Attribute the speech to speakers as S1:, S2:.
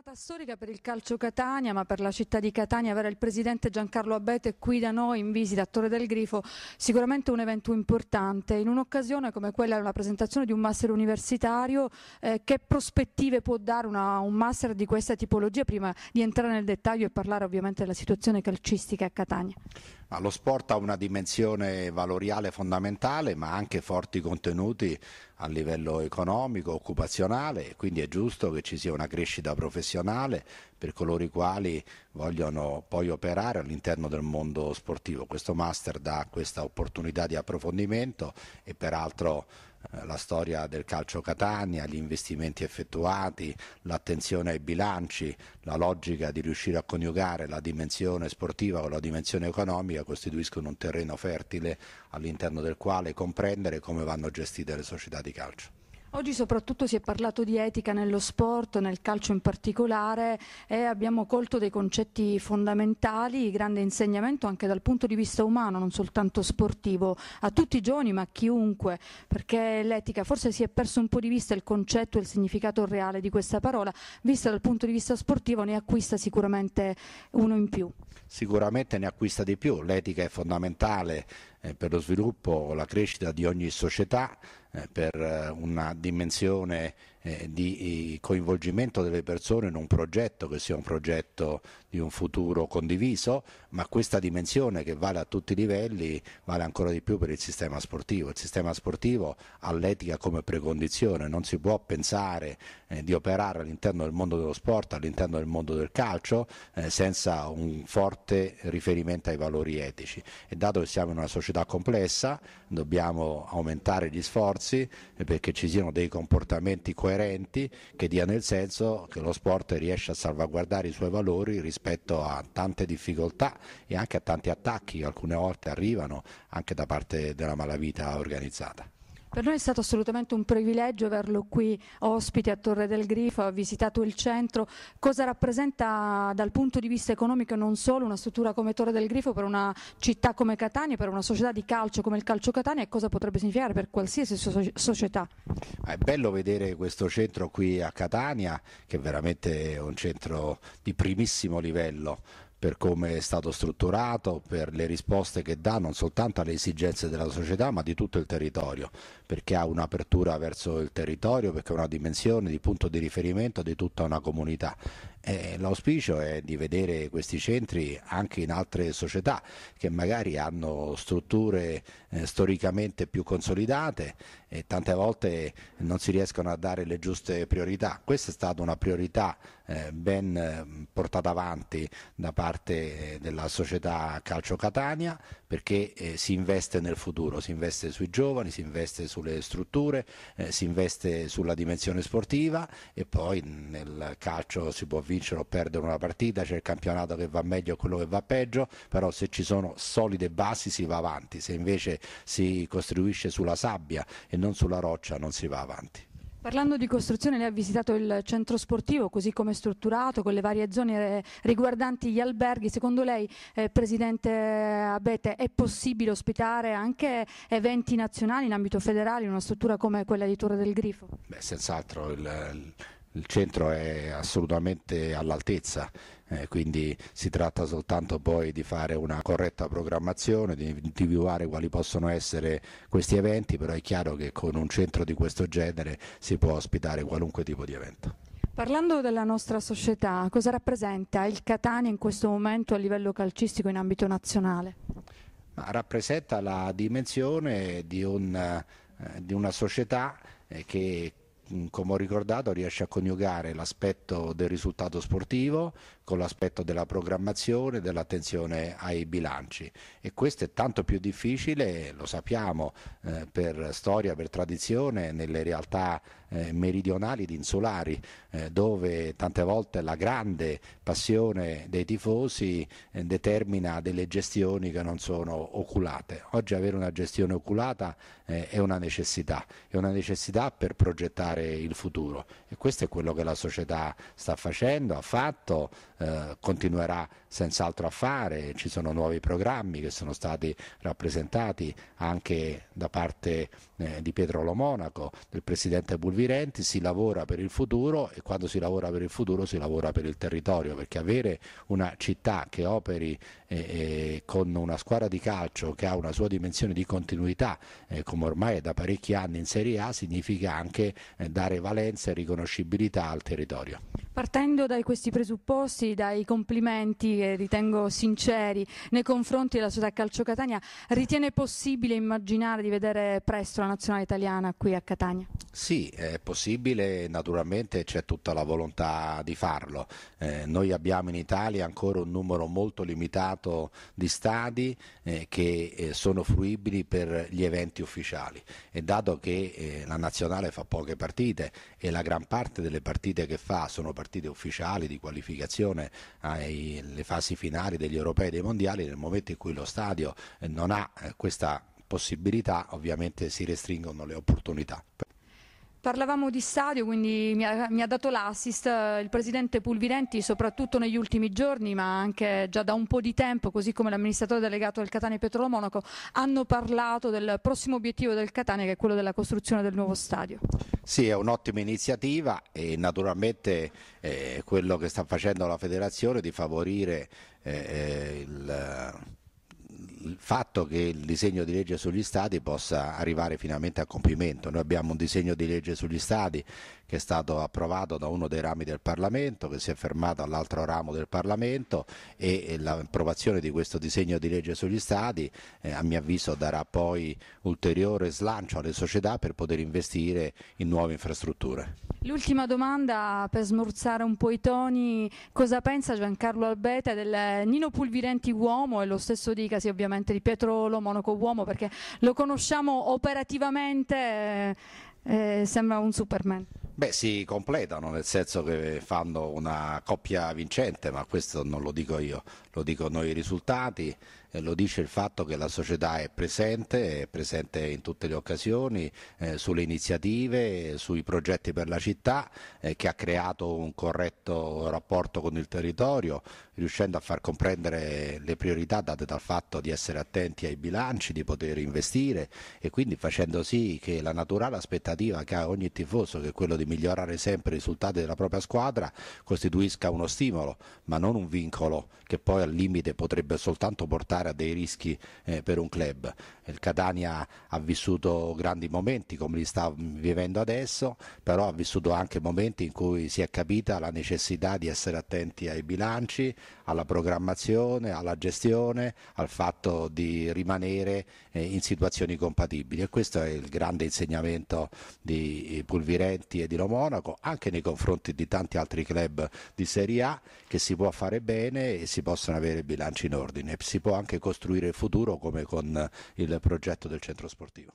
S1: Giornata storica per il calcio Catania, ma per la città di Catania avere il presidente Giancarlo Abete qui da noi in visita a Torre del Grifo, sicuramente un evento importante. In un'occasione come quella della presentazione di un master universitario, eh, che prospettive può dare una, un master di questa tipologia prima di entrare nel dettaglio e parlare ovviamente della situazione calcistica a Catania?
S2: Ma lo sport ha una dimensione valoriale fondamentale, ma anche forti contenuti a livello economico, occupazionale, quindi è giusto che ci sia una crescita professionale per coloro i quali vogliono poi operare all'interno del mondo sportivo. Questo master dà questa opportunità di approfondimento e peraltro eh, la storia del calcio Catania, gli investimenti effettuati, l'attenzione ai bilanci, la logica di riuscire a coniugare la dimensione sportiva con la dimensione economica costituiscono un terreno fertile all'interno del quale comprendere come vanno gestite le società di calcio.
S1: Oggi soprattutto si è parlato di etica nello sport, nel calcio in particolare e abbiamo colto dei concetti fondamentali, grande insegnamento anche dal punto di vista umano, non soltanto sportivo, a tutti i giovani ma a chiunque, perché l'etica forse si è perso un po' di vista il concetto e il significato reale di questa parola, vista dal punto di vista sportivo ne acquista sicuramente uno in più.
S2: Sicuramente ne acquista di più, l'etica è fondamentale eh, per lo sviluppo, la crescita di ogni società, eh, per eh, una dimensione eh, di eh, coinvolgimento delle persone in un progetto che sia un progetto di un futuro condiviso, ma questa dimensione che vale a tutti i livelli vale ancora di più per il sistema sportivo. Il sistema sportivo ha l'etica come precondizione, non si può pensare eh, di operare all'interno del mondo dello sport, all'interno del mondo del calcio, eh, senza un forte riferimento ai valori etici. E dato che siamo in una società complessa, dobbiamo aumentare gli sforzi eh, perché ci siano dei comportamenti coerenti coerenti che dia nel senso che lo sport riesce a salvaguardare i suoi valori rispetto a tante difficoltà e anche a tanti attacchi che alcune volte arrivano anche da parte della malavita organizzata.
S1: Per noi è stato assolutamente un privilegio averlo qui ospite a Torre del Grifo, ha visitato il centro. Cosa rappresenta dal punto di vista economico non solo una struttura come Torre del Grifo per una città come Catania, per una società di calcio come il Calcio Catania e cosa potrebbe significare per qualsiasi so società?
S2: Eh, è bello vedere questo centro qui a Catania, che è veramente un centro di primissimo livello per come è stato strutturato, per le risposte che dà non soltanto alle esigenze della società ma di tutto il territorio, perché ha un'apertura verso il territorio, perché ha una dimensione di punto di riferimento di tutta una comunità eh, l'auspicio è di vedere questi centri anche in altre società che magari hanno strutture eh, storicamente più consolidate e tante volte non si riescono a dare le giuste priorità. Questa è stata una priorità eh, ben eh, portata avanti da parte della società Calcio Catania perché eh, si investe nel futuro, si investe sui giovani, si investe sulle strutture, eh, si investe sulla dimensione sportiva e poi nel calcio si può vincere o perdere una partita, c'è il campionato che va meglio e quello che va peggio, però se ci sono solide basi si va avanti, se invece si costruisce sulla sabbia e non sulla roccia non si va avanti.
S1: Parlando di costruzione, lei ha visitato il centro sportivo così come è strutturato, con le varie zone eh, riguardanti gli alberghi. Secondo lei, eh, Presidente eh, Abete, è possibile ospitare anche eventi nazionali in ambito federale in una struttura come quella di Torre del Grifo?
S2: Beh, senz'altro il, il il centro è assolutamente all'altezza, eh, quindi si tratta soltanto poi di fare una corretta programmazione, di individuare quali possono essere questi eventi, però è chiaro che con un centro di questo genere si può ospitare qualunque tipo di evento.
S1: Parlando della nostra società, cosa rappresenta il Catania in questo momento a livello calcistico in ambito nazionale?
S2: Rappresenta la dimensione di, un, eh, di una società eh, che come ho ricordato riesce a coniugare l'aspetto del risultato sportivo con l'aspetto della programmazione, dell'attenzione ai bilanci e questo è tanto più difficile, lo sappiamo, eh, per storia, per tradizione, nelle realtà eh, meridionali ed insulari eh, dove tante volte la grande passione dei tifosi eh, determina delle gestioni che non sono oculate. Oggi avere una gestione oculata eh, è una necessità, è una necessità per progettare il futuro e questo è quello che la società sta facendo, ha fatto, eh, continuerà senz'altro a fare, ci sono nuovi programmi che sono stati rappresentati anche da parte eh, di Pietro Lomonaco, del Presidente Bulvirenti, si lavora per il futuro e quando si lavora per il futuro si lavora per il territorio, perché avere una città che operi eh, con una squadra di calcio che ha una sua dimensione di continuità, eh, come ormai è da parecchi anni in Serie A, significa anche eh, dare valenza e riconoscibilità al territorio.
S1: Partendo da questi presupposti, dai complimenti che eh, ritengo sinceri nei confronti della società Calcio Catania, ritiene possibile immaginare di vedere presto la nazionale italiana qui a Catania?
S2: Sì, è possibile, naturalmente c'è tutta la volontà di farlo. Eh, noi abbiamo in Italia ancora un numero molto limitato campionato di stadi eh, che eh, sono fruibili per gli eventi ufficiali e dato che eh, la nazionale fa poche partite e la gran parte delle partite che fa sono partite ufficiali di qualificazione alle fasi finali degli europei e dei mondiali, nel momento in cui lo stadio eh, non ha eh, questa possibilità ovviamente si restringono le opportunità.
S1: Parlavamo di stadio, quindi mi ha, mi ha dato l'assist eh, il presidente Pulvidenti, soprattutto negli ultimi giorni, ma anche già da un po' di tempo, così come l'amministratore delegato del Catania Petrolo Monaco, hanno parlato del prossimo obiettivo del Catania, che è quello della costruzione del nuovo stadio.
S2: Sì, è un'ottima iniziativa e naturalmente eh, quello che sta facendo la federazione di favorire eh, eh il il fatto che il disegno di legge sugli stadi possa arrivare finalmente a compimento. Noi abbiamo un disegno di legge sugli stadi che è stato approvato da uno dei rami del Parlamento, che si è fermato all'altro ramo del Parlamento e l'approvazione di questo disegno di legge sugli stadi eh, a mio avviso darà poi ulteriore slancio alle società per poter investire in nuove infrastrutture.
S1: L'ultima domanda per smorzare un po' i toni, cosa pensa Giancarlo Albeta del Nino Pulvirenti uomo e lo stesso dicasi ovviamente di Pietro Lo Monaco uomo perché lo conosciamo operativamente, eh, eh sembra un Superman.
S2: Beh, si completano, nel senso che fanno una coppia vincente, ma questo non lo dico io, lo dicono i risultati eh, lo dice il fatto che la società è presente, è presente in tutte le occasioni, eh, sulle iniziative, sui progetti per la città, eh, che ha creato un corretto rapporto con il territorio, riuscendo a far comprendere le priorità date dal fatto di essere attenti ai bilanci, di poter investire e quindi facendo sì che la naturale aspettativa che ha ogni tifoso, che è quello di migliorare sempre i risultati della propria squadra, costituisca uno stimolo, ma non un vincolo che poi al limite potrebbe soltanto portare portare a dei rischi eh, per un club. Il Catania ha vissuto grandi momenti come li sta vivendo adesso, però ha vissuto anche momenti in cui si è capita la necessità di essere attenti ai bilanci, alla programmazione, alla gestione, al fatto di rimanere eh, in situazioni compatibili e questo è il grande insegnamento di eh, Pulvirenti e di Romonaco anche nei confronti di tanti altri club di Serie A che si può fare bene e si possono avere bilanci in ordine, si può anche anche costruire il futuro come con il progetto del centro sportivo.